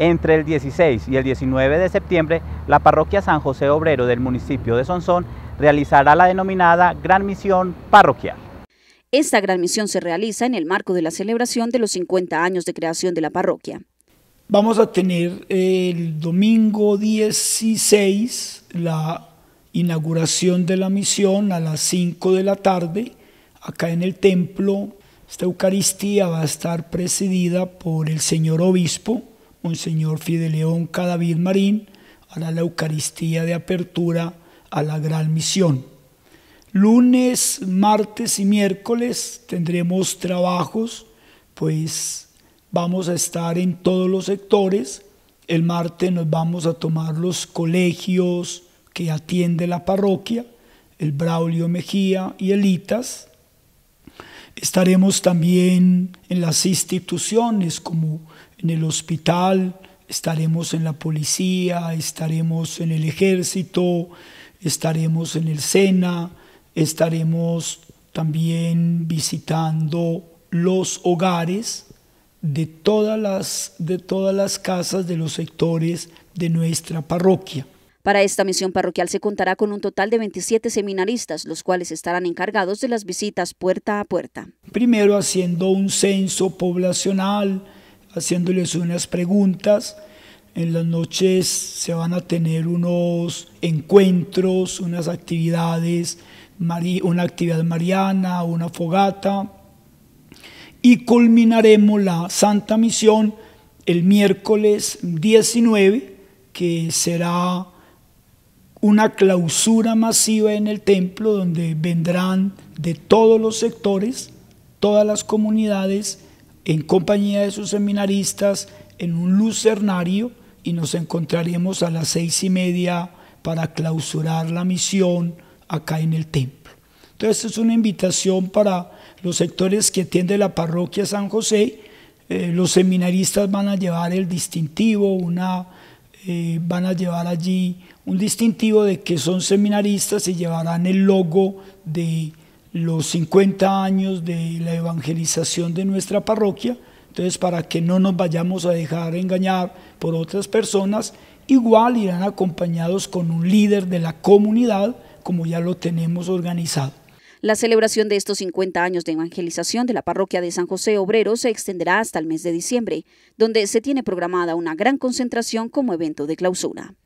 Entre el 16 y el 19 de septiembre, la parroquia San José Obrero del municipio de Sonsón realizará la denominada Gran Misión Parroquial. Esta gran misión se realiza en el marco de la celebración de los 50 años de creación de la parroquia. Vamos a tener el domingo 16 la inauguración de la misión a las 5 de la tarde acá en el templo. Esta Eucaristía va a estar presidida por el señor obispo señor Monseñor León Cadavid Marín hará la Eucaristía de apertura a la Gran Misión. Lunes, martes y miércoles tendremos trabajos, pues vamos a estar en todos los sectores. El martes nos vamos a tomar los colegios que atiende la parroquia, el Braulio Mejía y Elitas. Estaremos también en las instituciones como en el hospital, estaremos en la policía, estaremos en el ejército, estaremos en el SENA, estaremos también visitando los hogares de todas las, de todas las casas de los sectores de nuestra parroquia. Para esta misión parroquial se contará con un total de 27 seminaristas, los cuales estarán encargados de las visitas puerta a puerta. Primero haciendo un censo poblacional, haciéndoles unas preguntas. En las noches se van a tener unos encuentros, unas actividades, una actividad mariana, una fogata. Y culminaremos la Santa Misión el miércoles 19, que será una clausura masiva en el templo donde vendrán de todos los sectores, todas las comunidades en compañía de sus seminaristas en un lucernario y nos encontraremos a las seis y media para clausurar la misión acá en el templo. Entonces es una invitación para los sectores que atiende la parroquia San José. Eh, los seminaristas van a llevar el distintivo, una, eh, van a llevar allí un distintivo de que son seminaristas y llevarán el logo de los 50 años de la evangelización de nuestra parroquia, entonces para que no nos vayamos a dejar engañar por otras personas, igual irán acompañados con un líder de la comunidad, como ya lo tenemos organizado. La celebración de estos 50 años de evangelización de la parroquia de San José Obrero se extenderá hasta el mes de diciembre, donde se tiene programada una gran concentración como evento de clausura.